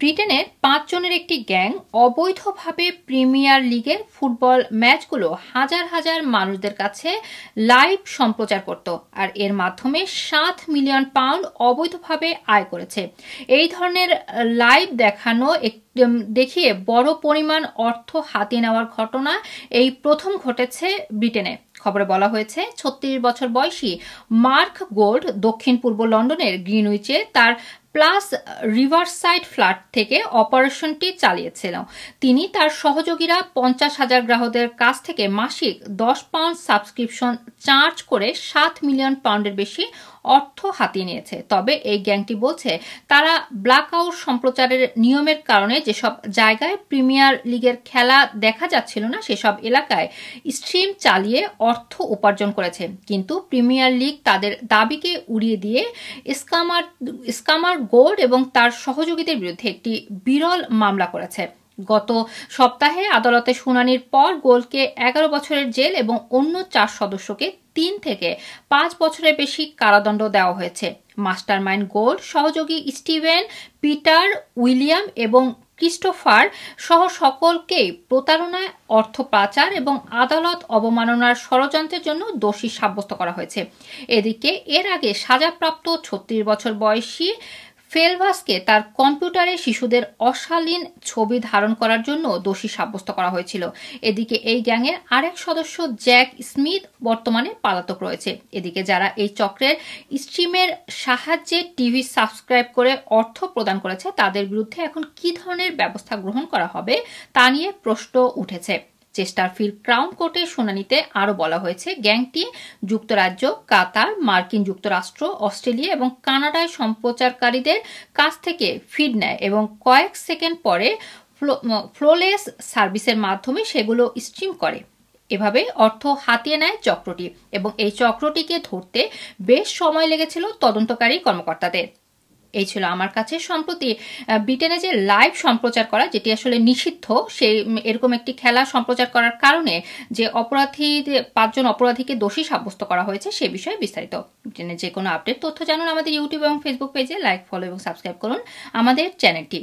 ব্রিটেনের পাঁচজনের একটি গ্যাং অবৈধভাবে প্রিমিয়ার লিগের ফুটবল ম্যাচগুলো হাজার হাজার মানুষদের কাছে লাইভ সম্প্রচার করত আর এর মাধ্যমে সাত মিলিয়ন পাউন্ড অবৈধভাবে আয় করেছে এই ধরনের লাইভ দেখানো দেখিয়ে বড় পরিমাণ অর্থ হাতিয়ে নেওয়ার ঘটনা এই প্রথম ঘটেছে ব্রিটেনে খবরে বলা হয়েছে ছত্রিশ বছর বয়সী মার্ক গোল্ড দক্ষিণ পূর্ব লন্ডনের গ্রিনউইচে তার প্লাস রিভার্সাইড ফ্ল্যাট থেকে অপারেশনটি চালিয়েছিল তিনি তার সহযোগীরা পঞ্চাশ হাজার গ্রাহকদের কাছ থেকে মাসিক দশ পাউন্ড সাবস্ক্রিপশন চার্জ করে সাত মিলিয়ন পাউন্ডের বেশি অর্থ হাতিয়ে নিয়েছে তবে এই গ্যাংটি বলছে তারা ব্ল্যাক আউট সম্প্রচারের নিয়মের কারণে যেসব জায়গায় প্রিমিয়ার লিগের খেলা দেখা যাচ্ছিল না সেসব এলাকায় স্ট্রিম চালিয়ে অর্থ উপার্জন করেছে কিন্তু প্রিমিয়ার লিগ তাদের দাবিকে উড়িয়ে দিয়ে স্কামার স্কামার গোল্ড এবং তার সহযোগীদের বিরুদ্ধে একটি বিরল মামলা করেছে গত সপ্তাহে আদালতে শুনানির পর গোলকে এগারো বছরের জেল এবং অন্য চার সদস্যকে তিন থেকে পাঁচ বছরের বেশি কারাদণ্ড দেওয়া হয়েছে মাস্টার মাইন্ড গোল্ড সহযোগী স্টিভেন পিটার উইলিয়াম এবং ক্রিস্টোফার সহ সকলকেই প্রতারণায় অর্থ পাচার এবং আদালত অবমাননার ষড়যন্ত্রের জন্য দোষী সাব্যস্ত করা হয়েছে এদিকে এর আগে সাজাপ্রাপ্ত ছত্রিশ বছর বয়সী ফেলভাসকে তার কম্পিউটারে শিশুদের অশালীন ছবি ধারণ করার জন্য দোষী সাব্যস্ত করা হয়েছিল এদিকে এই গ্যাংয়ের আরেক সদস্য জ্যাক স্মিথ বর্তমানে পলাতক রয়েছে এদিকে যারা এই চক্রের স্ট্রিমের সাহায্যে টিভি সাবস্ক্রাইব করে অর্থ প্রদান করেছে তাদের বিরুদ্ধে এখন কি ধরনের ব্যবস্থা গ্রহণ করা হবে তা নিয়ে প্রশ্ন উঠেছে চেস্টারফিল্ড ক্রাউন কোর্টে শুনানিতে আরও বলা হয়েছে গ্যাংটি যুক্তরাজ্য কাতার মার্কিন যুক্তরাষ্ট্র অস্ট্রেলিয়া এবং কানাডায় সম্প্রচারকারীদের কাছ থেকে ফিড নেয় এবং কয়েক সেকেন্ড পরে ফ্লোলেস সার্ভিসের মাধ্যমে সেগুলো স্ট্রিম করে এভাবে অর্থ হাতিয়ে নেয় চক্রটি এবং এই চক্রটিকে ধরতে বেশ সময় লেগেছিল তদন্তকারী কর্মকর্তাদের এই ছিল আমার কাছে সম্প্রতি ব্রিটেনে যে লাইভ সম্প্রচার করা যেটি আসলে নিষিদ্ধ সেই এরকম একটি খেলা সম্প্রচার করার কারণে যে অপরাধী পাঁচজন অপরাধীকে দোষী সাব্যস্ত করা হয়েছে সে বিষয়ে বিস্তারিত ব্রিটেনের যে কোনো আপডেট তথ্য জানুন আমাদের ইউটিউব এবং ফেসবুক পেজে লাইক ফলো এবং সাবস্ক্রাইব করুন আমাদের চ্যানেলটি